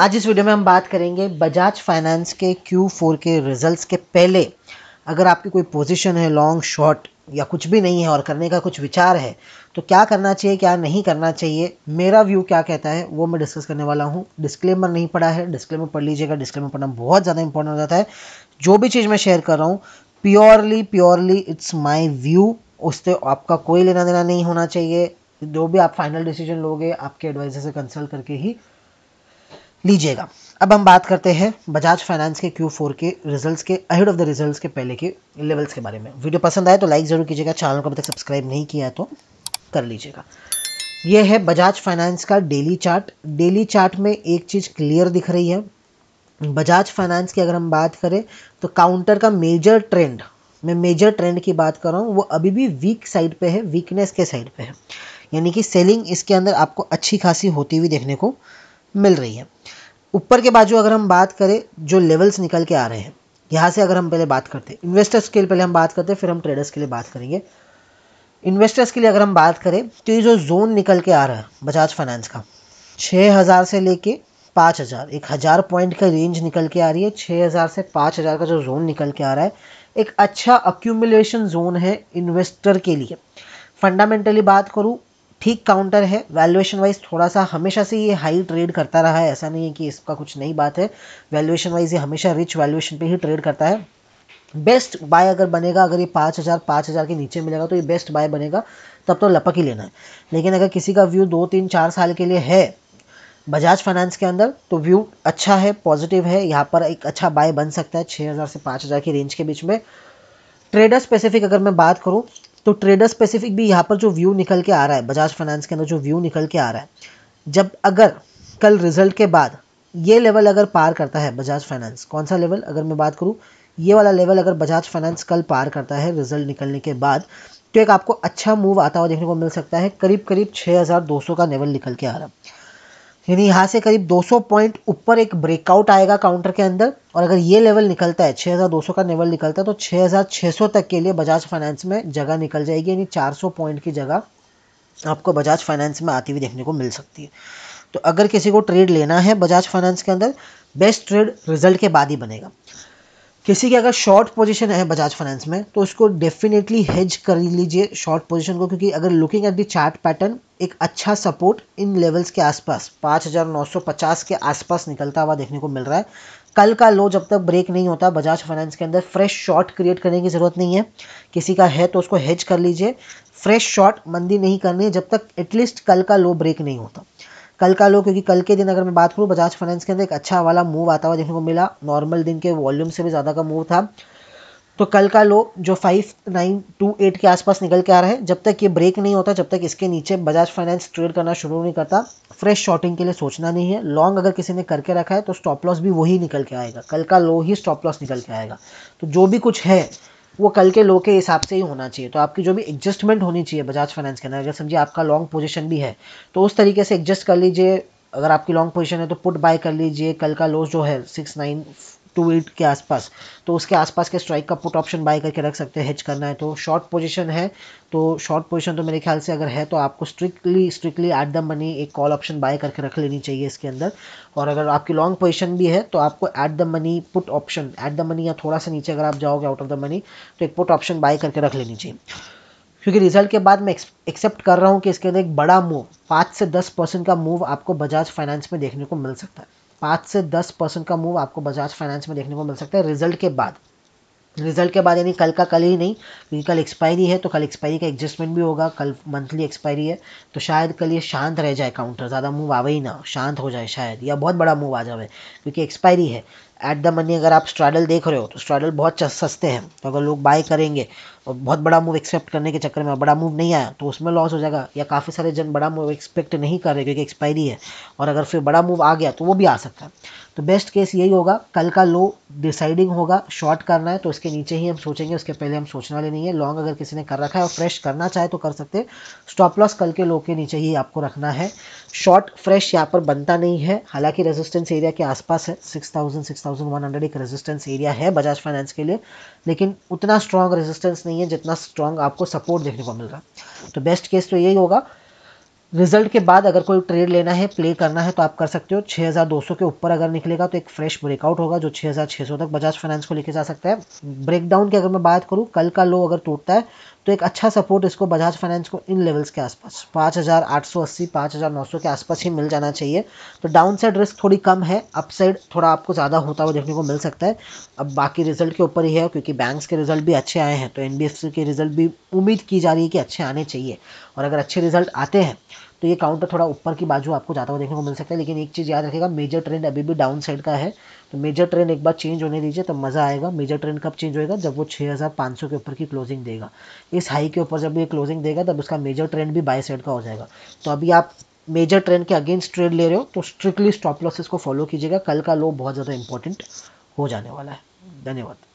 आज इस वीडियो में हम बात करेंगे बजाज फाइनेंस के Q4 के रिजल्ट्स के पहले अगर आपकी कोई पोजीशन है लॉन्ग शॉर्ट या कुछ भी नहीं है और करने का कुछ विचार है तो क्या करना चाहिए क्या नहीं करना चाहिए मेरा व्यू क्या कहता है वो मैं डिस्कस करने वाला हूँ डिस्क्लेमर नहीं पढ़ा है डिस्क्लेमर पढ़ लीजिएगा डिस्क्लेमर पढ़ना बहुत ज़्यादा इंपॉर्टेंट हो जाता है जो भी चीज़ मैं शेयर कर रहा हूँ purely purely it's my view उससे आपका कोई लेना देना नहीं होना चाहिए जो भी आप फाइनल डिसीजन लोगे आपके एडवाइजर से कंसल्ट करके ही लीजिएगा अब हम बात करते हैं बजाज फाइनेंस के Q4 के रिजल्ट्स के अहेड ऑफ द रिजल्ट्स के पहले के लेवल्स के बारे में वीडियो पसंद आए तो लाइक ज़रूर कीजिएगा चैनल को अभी तक सब्सक्राइब नहीं किया है तो कर लीजिएगा ये है बजाज फाइनेंस का डेली चार्ट डेली चार्ट में एक चीज़ क्लियर दिख रही है बजाज फाइनेंस की अगर हम बात करें तो काउंटर का मेजर ट्रेंड मैं मेजर ट्रेंड की बात कर रहा हूँ वो अभी भी वीक साइड पे है वीकनेस के साइड पे है यानी कि सेलिंग इसके अंदर आपको अच्छी खासी होती हुई देखने को मिल रही है ऊपर के बाजू अगर हम बात करें जो लेवल्स निकल के आ रहे हैं यहाँ से अगर हम पहले बात करते हैं इन्वेस्टर्स के लिए पहले हम बात करते हैं फिर हम ट्रेडर्स के लिए बात करेंगे इन्वेस्टर्स के लिए अगर हम बात करें तो ये जो जोन निकल के आ रहा है बजाज फाइनेंस का छः हज़ार से लेके पाँच हज़ार एक हज़ार पॉइंट का रेंज निकल के आ रही है छः हज़ार से पाँच हज़ार का जो जोन निकल के आ रहा है एक अच्छा अक्यूमुलेशन जोन है इन्वेस्टर के लिए फंडामेंटली बात करूँ ठीक काउंटर है वैल्यूएशन वाइज थोड़ा सा हमेशा से ये हाई ट्रेड करता रहा है ऐसा नहीं है कि इसका कुछ नई बात है वैल्यूएशन वाइज ये हमेशा रिच वैल्यूएशन पे ही ट्रेड करता है बेस्ट बाय अगर बनेगा अगर ये पाँच हज़ार पाँच हज़ार के नीचे मिलेगा तो ये बेस्ट बाय बनेगा तब तो लपक ही लेना है लेकिन अगर किसी का व्यू दो तीन चार साल के लिए है बजाज फाइनेंस के अंदर तो व्यू अच्छा है पॉजिटिव है यहाँ पर एक अच्छा बाय बन सकता है छः हज़ार से पाँच हज़ार की रेंज के बीच में ट्रेडर स्पेसिफिक अगर मैं बात करूँ तो ट्रेडर स्पेसिफिक भी यहाँ पर जो व्यू निकल के आ रहा है बजाज फाइनेंस के अंदर जो व्यू निकल के आ रहा है जब अगर कल रिजल्ट के बाद ये लेवल अगर पार करता है बजाज फाइनेंस कौन सा लेवल अगर मैं बात करूँ ये वाला लेवल अगर बजाज फाइनेंस कल पार करता है रिजल्ट निकलने के बाद तो एक आपको अच्छा मूव आता हुआ देखने को मिल सकता है करीब करीब छः का लेवल निकल के आ रहा है यानी यहाँ से करीब 200 पॉइंट ऊपर एक ब्रेकआउट आएगा काउंटर के अंदर और अगर ये लेवल निकलता है 6200 का लेवल निकलता है तो 6600 तक के लिए बजाज फाइनेंस में जगह निकल जाएगी यानी 400 पॉइंट की जगह आपको बजाज फाइनेंस में आती हुई देखने को मिल सकती है तो अगर किसी को ट्रेड लेना है बजाज फाइनेंस के अंदर बेस्ट ट्रेड रिजल्ट के बाद ही बनेगा किसी की अगर शॉर्ट पोजीशन है बजाज फाइनेंस में तो उसको डेफिनेटली हेज कर लीजिए शॉर्ट पोजीशन को क्योंकि अगर looking at the chart pattern एक अच्छा सपोर्ट इन लेवल्स के आसपास 5,950 के आसपास निकलता हुआ देखने को मिल रहा है कल का लो जब तक ब्रेक नहीं होता बजाज फाइनेंस के अंदर फ्रेश शॉर्ट क्रिएट करने की ज़रूरत नहीं है किसी का है तो उसको हेज कर लीजिए फ्रेश शॉर्ट मंदी नहीं करनी है जब तक एटलीस्ट कल का लो ब्रेक नहीं होता कल का लो क्योंकि कल के दिन अगर मैं बात करूँ बजाज फाइनेंस के अंदर एक अच्छा वाला मूव आता हुआ देखने को मिला नॉर्मल दिन के वॉल्यूम से भी ज़्यादा का मूव था तो कल का लो जो फाइव नाइन टू एट के आसपास निकल के आ रहा है जब तक ये ब्रेक नहीं होता जब तक इसके नीचे बजाज फाइनेंस ट्रेड करना शुरू नहीं करता फ्रेश शॉर्टिंग के लिए सोचना नहीं है लॉन्ग अगर किसी ने करके रखा है तो स्टॉप लॉस भी वही निकल के आएगा कल का लो ही स्टॉप लॉस निकल के आएगा तो जो भी कुछ है वो कल के लो के हिसाब से ही होना चाहिए तो आपकी जो भी एडजस्टमेंट होनी चाहिए बजाज फाइनेंस के अंदर अगर समझिए आपका लॉन्ग पोजिशन भी है तो उस तरीके से एडजस्ट कर लीजिए अगर आपकी लॉन्ग पोजिशन है तो पुट बाय कर लीजिए कल का लो जो है सिक्स नाइन टू एट के आसपास तो उसके आसपास के स्ट्राइक का पुट ऑप्शन बाय करके रख सकते हैं हेज करना है तो शॉर्ट पोजीशन है तो शॉर्ट पोजीशन तो मेरे ख्याल से अगर है तो आपको strictly strictly at the money एक कॉल ऑप्शन बाय करके रख लेनी चाहिए इसके अंदर और अगर आपकी लॉन्ग पोजिशन भी है तो आपको at the money put option at the money या थोड़ा सा नीचे अगर आप जाओगे आउट ऑफ द मनी तो एक पुट ऑप्शन बाय करके रख लेनी चाहिए क्योंकि रिजल्ट के बाद मैं एक्सेप्ट कर रहा हूँ कि इसके अंदर एक बड़ा मूव पाँच से दस परसेंट का मूव आपको बजाज फाइनेंस में देखने को मिल सकता है पाँच से दस परसेंट का मूव आपको बजाज फाइनेंस में देखने को मिल सकता है रिजल्ट के बाद रिजल्ट के बाद यानी कल का कल ही नहीं क्योंकि कल एक्सपायरी है तो कल एक्सपायरी का एडजस्टमेंट भी होगा कल मंथली एक्सपायरी है तो शायद कल ये शांत रह जाए काउंटर ज़्यादा मूव आवे ही ना शांत हो जाए शायद या बहुत बड़ा मूव आ जाए क्योंकि एक्सपायरी है एट द मनी अगर आप स्ट्रैडल देख रहे हो तो स्ट्रैडल बहुत सस्ते हैं तो अगर लोग बाय करेंगे और बहुत बड़ा मूव एक्सेप्ट करने के चक्कर में बड़ा मूव नहीं आया तो उसमें लॉस हो जाएगा या काफ़ी सारे जन बड़ा मूव एक्सपेक्ट नहीं कर रहे क्योंकि एक्सपायरी है और अगर फिर बड़ा मूव आ गया तो वो भी आ सकता है तो बेस्ट केस यही होगा कल का लो डिसाइडिंग होगा शॉर्ट करना है तो इसके नीचे ही हम सोचेंगे उसके पहले हम सोचने वाले नहीं है लॉन्ग अगर किसी ने कर रखा है और फ्रेश करना चाहे तो कर सकते स्टॉप लॉस कल के लो के नीचे ही आपको रखना है शॉर्ट फ्रेश यहाँ पर बनता नहीं है हालांकि रेजिस्टेंस एरिया के आसपास है सिक्स थाउजेंड एक रेजिस्टेंस एरिया है बजाज फाइनेंस के लिए लेकिन उतना स्ट्रॉन्ग रेजिस्टेंस नहीं नहीं है जितना स्ट्रॉन्ग आपको सपोर्ट देखने को मिल रहा तो बेस्ट केस तो यही होगा रिजल्ट के बाद अगर कोई ट्रेड लेना है प्ले करना है तो आप कर सकते हो 6200 के ऊपर अगर निकलेगा तो एक फ्रेश ब्रेकआउट होगा जो 6600 तक बजाज फाइनेंस को लेके जा सकता है ब्रेकडाउन की अगर मैं बात करूँ कल का लो अगर टूटता है तो एक अच्छा सपोर्ट इसको बजाज फाइनेंस को इन लेवल्स के आसपास 5,880 5,900 के आसपास ही मिल जाना चाहिए तो डाउन साइड रिस्क थोड़ी कम है अप साइड थोड़ा आपको ज़्यादा होता हुआ देखने को मिल सकता है अब बाकी रिजल्ट के ऊपर ही है क्योंकि बैंक्स के रिजल्ट भी अच्छे आए हैं तो एन के रिजल्ट भी उम्मीद की जा रही है कि अच्छे आने चाहिए और अगर अच्छे रिजल्ट आते हैं तो ये काउंटर थोड़ा ऊपर की बाजू आपको जाता हुआ देखने को मिल सकता है लेकिन एक चीज़ याद रखेगा मेजर ट्रेंड अभी भी डाउन साइड का है तो मेजर ट्रेंड एक बार चेंज होने दीजिए तब मज़ा आएगा मेजर ट्रेंड कब चेंज होएगा जब वो सौ के ऊपर की क्लोजिंग देगा इस हाई के ऊपर जब ये क्लोजिंग देगा तब उसका मेजर ट्रेंड भी बाई साइड का हो जाएगा तो अभी आप मेजर ट्रेंड के अगेंस्ट ट्रेड ले रहे हो तो स्ट्रिक्टली स्टॉप लॉसेस को फॉलो कीजिएगा कल का लो बहुत ज़्यादा इंपॉर्टेंट हो जाने वाला है धन्यवाद